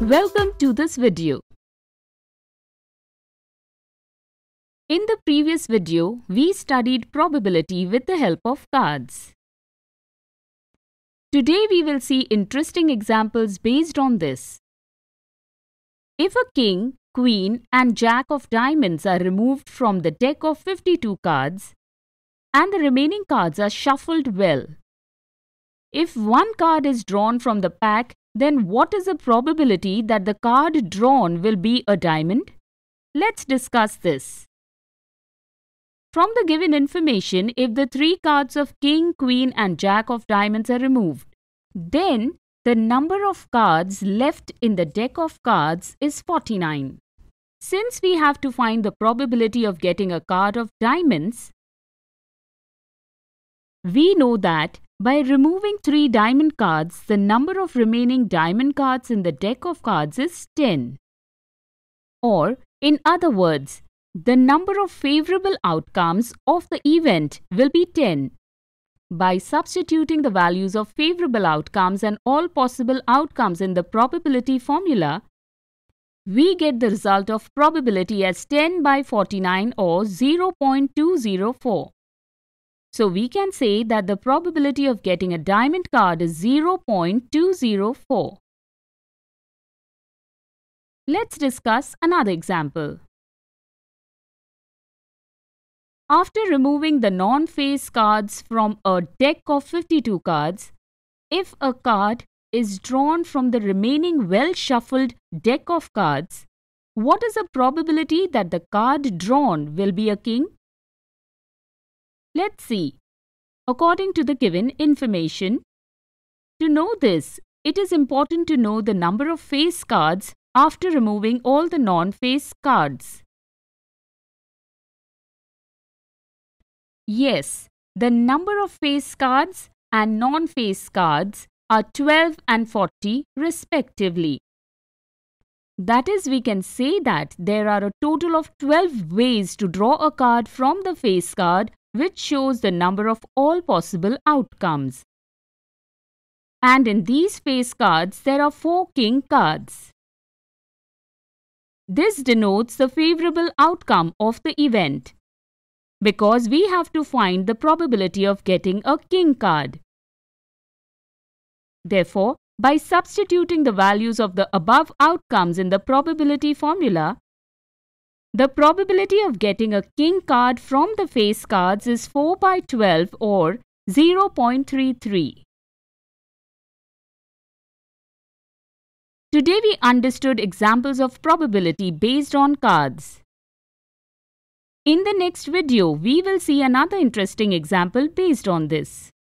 Welcome to this video. In the previous video, we studied probability with the help of cards. Today we will see interesting examples based on this. If a king, queen and jack of diamonds are removed from the deck of 52 cards and the remaining cards are shuffled well, if one card is drawn from the pack, then what is the probability that the card drawn will be a diamond? Let's discuss this. From the given information, if the three cards of King, Queen and Jack of Diamonds are removed, then the number of cards left in the deck of cards is 49. Since we have to find the probability of getting a card of diamonds, we know that by removing 3 diamond cards, the number of remaining diamond cards in the deck of cards is 10. Or, in other words, the number of favorable outcomes of the event will be 10. By substituting the values of favorable outcomes and all possible outcomes in the probability formula, we get the result of probability as 10 by 49 or 0.204. So we can say that the probability of getting a diamond card is 0.204. Let's discuss another example. After removing the non-face cards from a deck of 52 cards, if a card is drawn from the remaining well-shuffled deck of cards, what is the probability that the card drawn will be a king? Let's see. According to the given information, to know this, it is important to know the number of face cards after removing all the non-face cards. Yes, the number of face cards and non-face cards are 12 and 40 respectively. That is, we can say that there are a total of 12 ways to draw a card from the face card which shows the number of all possible outcomes. And in these face cards, there are four king cards. This denotes the favorable outcome of the event because we have to find the probability of getting a king card. Therefore, by substituting the values of the above outcomes in the probability formula, the probability of getting a king card from the face cards is 4 by 12 or 0.33. Today we understood examples of probability based on cards. In the next video, we will see another interesting example based on this.